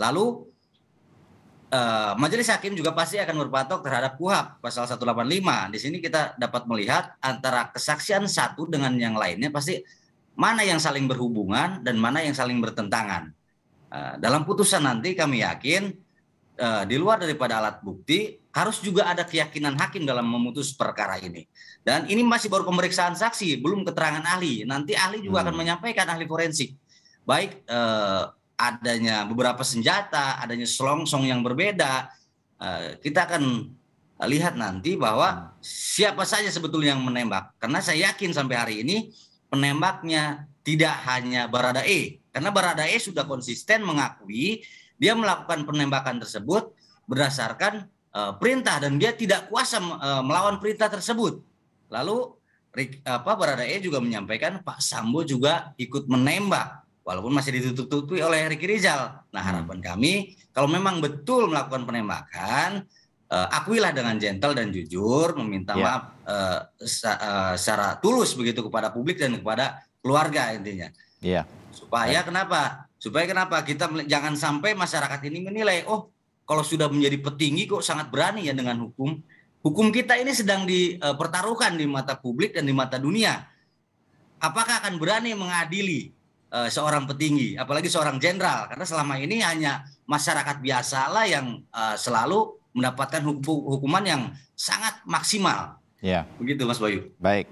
Lalu uh, majelis hakim juga pasti akan berpatok terhadap KUHAP pasal 185. Di sini kita dapat melihat antara kesaksian satu dengan yang lainnya pasti mana yang saling berhubungan dan mana yang saling bertentangan. Uh, dalam putusan nanti kami yakin uh, di luar daripada alat bukti harus juga ada keyakinan hakim dalam memutus perkara ini. Dan ini masih baru pemeriksaan saksi, belum keterangan ahli. Nanti ahli juga hmm. akan menyampaikan ahli forensik. Baik eh, adanya beberapa senjata, adanya selongsong yang berbeda, eh, kita akan lihat nanti bahwa siapa saja sebetulnya yang menembak. Karena saya yakin sampai hari ini penembaknya tidak hanya E. Karena E sudah konsisten mengakui dia melakukan penembakan tersebut berdasarkan eh, perintah dan dia tidak kuasa eh, melawan perintah tersebut. Lalu apa Barada E juga menyampaikan Pak Sambo juga ikut menembak walaupun masih ditutup-tutupi oleh Ricky Rizal. Nah hmm. harapan kami kalau memang betul melakukan penembakan, uh, akuilah dengan gentle dan jujur, meminta yeah. maaf uh, uh, secara tulus begitu kepada publik dan kepada keluarga intinya. Iya. Yeah. Supaya yeah. kenapa? Supaya kenapa kita jangan sampai masyarakat ini menilai, oh kalau sudah menjadi petinggi kok sangat berani ya dengan hukum. Hukum kita ini sedang dipertaruhkan di mata publik dan di mata dunia. Apakah akan berani mengadili Eh, seorang petinggi, apalagi seorang jenderal, karena selama ini hanya masyarakat biasa lah yang eh, selalu mendapatkan hukuman yang sangat maksimal. Ya. Begitu Mas Bayu. Baik.